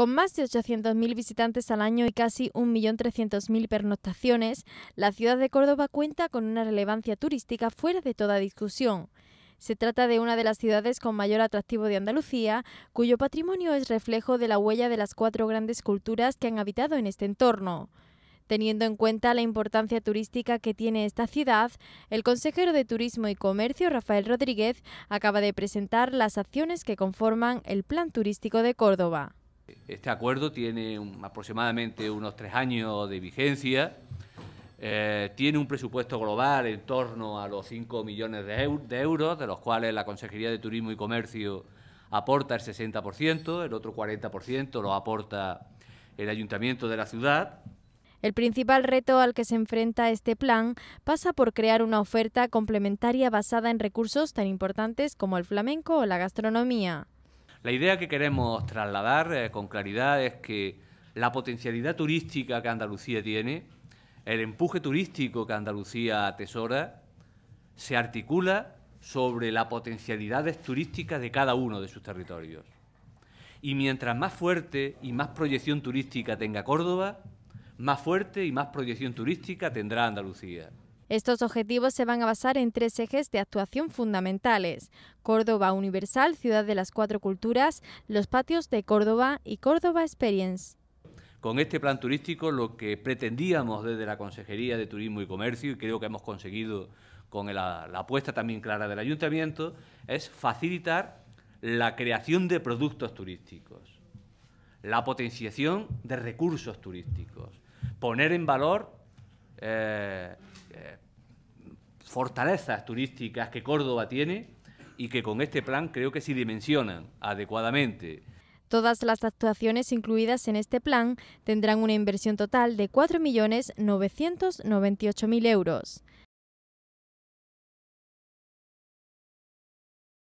Con más de 800.000 visitantes al año y casi 1.300.000 pernoctaciones, la ciudad de Córdoba cuenta con una relevancia turística fuera de toda discusión. Se trata de una de las ciudades con mayor atractivo de Andalucía, cuyo patrimonio es reflejo de la huella de las cuatro grandes culturas que han habitado en este entorno. Teniendo en cuenta la importancia turística que tiene esta ciudad, el consejero de Turismo y Comercio, Rafael Rodríguez, acaba de presentar las acciones que conforman el Plan Turístico de Córdoba. Este acuerdo tiene aproximadamente unos tres años de vigencia, eh, tiene un presupuesto global en torno a los 5 millones de, euros, de los cuales la Consejería de Turismo y Comercio aporta el 60%, el otro 40% lo aporta el Ayuntamiento de la ciudad. El principal reto al que se enfrenta este plan pasa por crear una oferta complementaria basada en recursos tan importantes como el flamenco o la gastronomía. La idea que queremos trasladar eh, con claridad es que la potencialidad turística que Andalucía tiene, el empuje turístico que Andalucía atesora, se articula sobre las potencialidades turísticas de cada uno de sus territorios. Y mientras más fuerte y más proyección turística tenga Córdoba, más fuerte y más proyección turística tendrá Andalucía. Estos objetivos se van a basar en tres ejes de actuación fundamentales. Córdoba Universal, Ciudad de las Cuatro Culturas, los patios de Córdoba y Córdoba Experience. Con este plan turístico lo que pretendíamos desde la Consejería de Turismo y Comercio, y creo que hemos conseguido con la, apuesta también clara del ayuntamiento, es facilitar la creación de productos turísticos, la potenciación de recursos turísticos, poner en valor eh, fortalezas turísticas que Córdoba tiene y que con este plan creo que se dimensionan adecuadamente. Todas las actuaciones incluidas en este plan tendrán una inversión total de 4.998.000 euros.